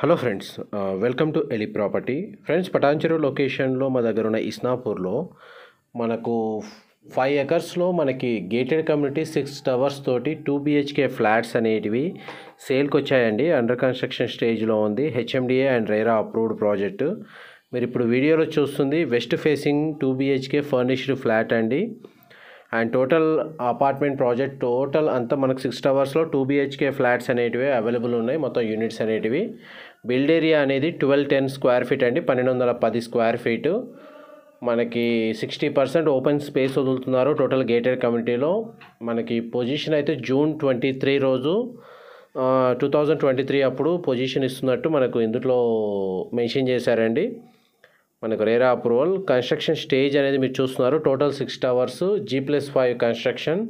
hello friends welcome to ఎలి property friends Patancheru లొకేషన్లో మా దగ్గర ఉన్న ఇస్నాపూర్లో మనకు ఫైవ్ ఎకర్స్లో మనకి గేటెడ్ కమ్యూనిటీ సిక్స్ టవర్స్ తోటి టూ బిహెచ్కే ఫ్లాట్స్ అనేటివి సేల్కి వచ్చాయండి అండర్ కన్స్ట్రక్షన్ స్టేజ్లో ఉంది HMDA and RERA approved project మీరు ఇప్పుడు వీడియోలో చూస్తుంది west facing two BHK furnished flat అండి and total apartment project total అంతా మనకు సిక్స్ టవర్స్లో టూ బిహెచ్కే ఫ్లాట్స్ అనేటివి అవైలబుల్ ఉన్నాయి మొత్తం యూనిట్స్ అనేటివి బిల్డ్ ఏరియా అనేది ట్వెల్వ్ టెన్ స్క్వేర్ ఫీట్ అండి పన్నెండు వందల పది స్క్వేర్ ఫీటు మనకి సిక్స్టీ పర్సెంట్ ఓపెన్ స్పేస్ వదులుతున్నారు టోటల్ గేటెడ్ కమిటీలో మనకి పొజిషన్ అయితే జూన్ ట్వంటీ త్రీ రోజు టూ థౌజండ్ ట్వంటీ త్రీ అప్పుడు పొజిషన్ ఇస్తున్నట్టు మనకు ఇందులో మెన్షన్ చేశారండి మనకు రేరా అప్రూవల్ కన్స్ట్రక్షన్ స్టేజ్ అనేది మీరు చూస్తున్నారు total six towers G plus five construction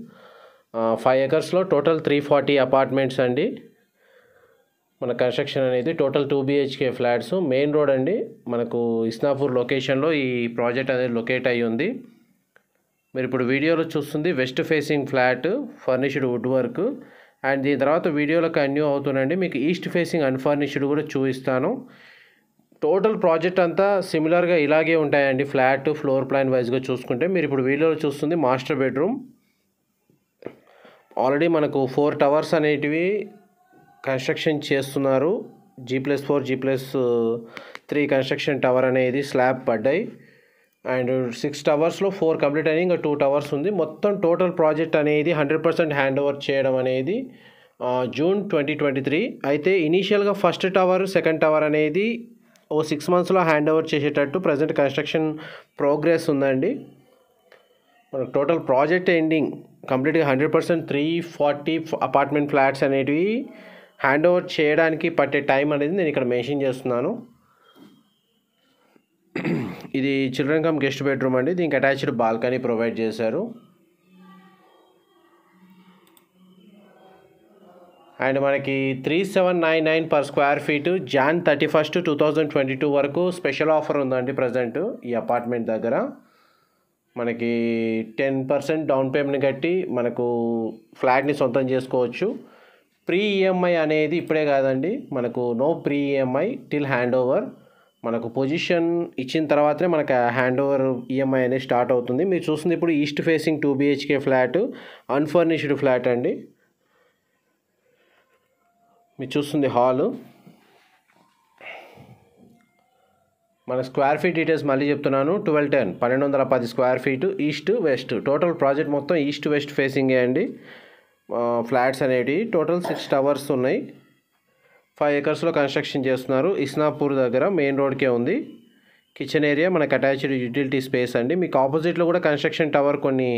five ఎకర్స్లో టోటల్ త్రీ ఫార్టీ అపార్ట్మెంట్స్ అండి మన కన్స్ట్రక్షన్ అనేది total two BHK flats main road అండి మనకు ఇస్నాపూర్ లొకేషన్లో ఈ ప్రాజెక్ట్ అనేది లొకేట్ అయ్యి ఉంది మీరు ఇప్పుడు వీడియోలో చూస్తుంది west facing flat furnished wood work and దీని తర్వాత వీడియోలో కన్యూ అవుతుందండి మీకు ఈస్ట్ ఫేసింగ్ అన్ఫర్నిష్డ్ కూడా చూపిస్తాను టోటల్ ప్రాజెక్ట్ అంతా సిమిలర్గా ఇలాగే ఉంటాయండి ఫ్లాట్ ఫ్లోర్ ప్లాన్ వైజ్గా చూసుకుంటే మీరు ఇప్పుడు వీడియోలో చూస్తుంది మాస్టర్ బెడ్రూమ్ ఆల్రెడీ మనకు ఫోర్ టవర్స్ అనేటివి కన్స్ట్రక్షన్ చేస్తున్నారు G plus four G plus three construction tower అనేది స్లాబ్ పడ్డాయి అండ్ సిక్స్ టవర్స్లో ఫోర్ కంప్లీట్ అయినాయి ఇంకా టూ టవర్స్ ఉంది మొత్తం టోటల్ ప్రాజెక్ట్ అనేది హండ్రెడ్ పర్సెంట్ హ్యాండ్ ఓవర్ చేయడం అనేది జూన్ ట్వంటీ ట్వంటీ త్రీ అయితే ఇనీషియల్గా ఫస్ట్ టవర్ సెకండ్ టవర్ అనేది ఓ సిక్స్ మంత్స్లో హ్యాండ్ ఓవర్ చేసేటట్టు ప్రజెంట్ కన్స్ట్రక్షన్ ప్రోగ్రెస్ ఉందండి మన టోటల్ ప్రాజెక్ట్ ఎండింగ్ కంప్లీట్గా hundred percent three forty apartment flats అనేటివి హ్యాండ్ ఓవర్ చేయడానికి పట్టే టైం అనేది నేను ఇక్కడ మెన్షన్ చేస్తున్నాను ఇది చిల్డ్రన్ కమ్ గెస్ట్ బెడ్రూమ్ అండి దీనికి అటాచ్డ్ బాల్కనీ ప్రొవైడ్ చేశారు అండ్ మనకి three seven nine nine per square feet Jan thirty first two thousand twenty two వరకు స్పెషల్ ఆఫర్ ఉందండి ప్రజెంట్ ఈ అపార్ట్మెంట్ దగ్గర మనకి టెన్ పర్సెంట్ డౌన్ పేమెంట్ కట్టి మనకు ఫ్లాట్ని సొంతం చేసుకోవచ్చు ప్రీ ఈఎంఐ e అనేది ఇప్పుడే కాదండి మనకు no pre EMI till hand over మనకు పొజిషన్ ఇచ్చిన తర్వాతనే మనకు హ్యాండ్ ఓవర్ ఈఎంఐ అనేది స్టార్ట్ అవుతుంది మీరు చూస్తుంది ఇప్పుడు east facing two BHK flat unfurnished flat అండి మీరు చూస్తుంది హాలు మన స్క్వేర్ ఫీట్ డీటెయిల్స్ మళ్ళీ చెప్తున్నాను ట్వెల్వ్ టెన్ పన్నెండు వందల పది square feet east west total project మొత్తం ఈస్ట్ వెస్ట్ ఫేసింగే అండి ఫ్లాట్స్ అనేవి టోటల్ సిక్స్ టవర్స్ ఉన్నాయి ఫైవ్ ఏకర్స్లో కన్స్ట్రక్షన్ చేస్తున్నారు ఇస్నాపూర్ దగ్గర మెయిన్ రోడ్కే ఉంది కిచెన్ ఏరియా మనకు అటాచ్డ్ యూటిలిటీ స్పేస్ అండి మీకు ఆపోజిట్లో కూడా కన్స్ట్రక్షన్ టవర్ కొన్ని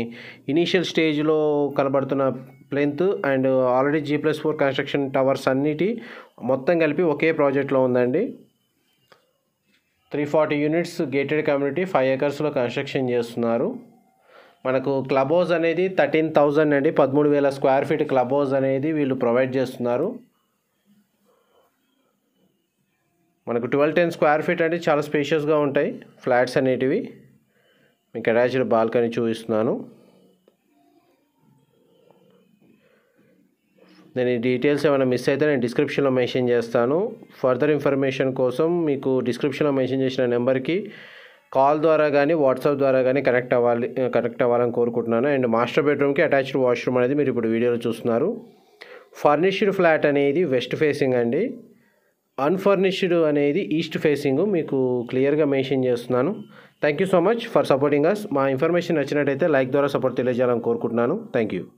ఇనీషియల్ స్టేజ్లో కనబడుతున్న plinth and already G plus four construction towers అన్నిటి మొత్తం కలిపి ఒకే ప్రాజెక్ట్లో ఉందండి three forty units gated community five ఏకర్స్లో కన్స్ట్రక్షన్ చేస్తున్నారు మనకు క్లబ్ హౌస్ అనేది థర్టీన్ థౌజండ్ అండి పదమూడు వేల స్క్వేర్ ఫీట్ క్లబ్ హౌస్ అనేది వీళ్ళు ప్రొవైడ్ చేస్తున్నారు మనకు ట్వెల్వ్ టెన్ స్క్వేర్ ఫీట్ అంటే చాలా స్పేషియస్గా ఉంటాయి ఫ్లాట్స్ అనేటివి మీకు అటాచ్డ్ బాల్కనీ చూపిస్తున్నాను నేను డీటెయిల్స్ ఏమైనా మిస్ అయితే నేను డిస్క్రిప్షన్లో మెన్షన్ చేస్తాను ఫర్దర్ ఇన్ఫర్మేషన్ కోసం మీకు డిస్క్రిప్షన్లో మెన్షన్ చేసిన నెంబర్కి కాల్ ద్వారా కానీ వాట్సాప్ ద్వారా కానీ కనెక్ట్ అవ్వాలి కనెక్ట్ అవ్వాలని కోరుకుంటున్నాను అండ్ మాస్టర్ బెడ్రూమ్కి అటాచ్డ్ వాష్రూమ్ అనేది మీరు ఇప్పుడు వీడియోలో చూస్తున్నారు ఫర్నిష్డ్ ఫ్లాట్ అనేది వెస్ట్ ఫేసింగ్ అండి అన్ఫర్నిష్డ్ అనేది ఈస్ట్ ఫేసింగ్ మీకు క్లియర్గా మెన్షన్ చేస్తున్నాను thank you so much for supporting us మా ఇన్ఫర్మేషన్ నచ్చినట్టయితే లైక్ ద్వారా సపోర్ట్ తెలియజేయాలని కోరుకుంటున్నాను థ్యాంక్ యూ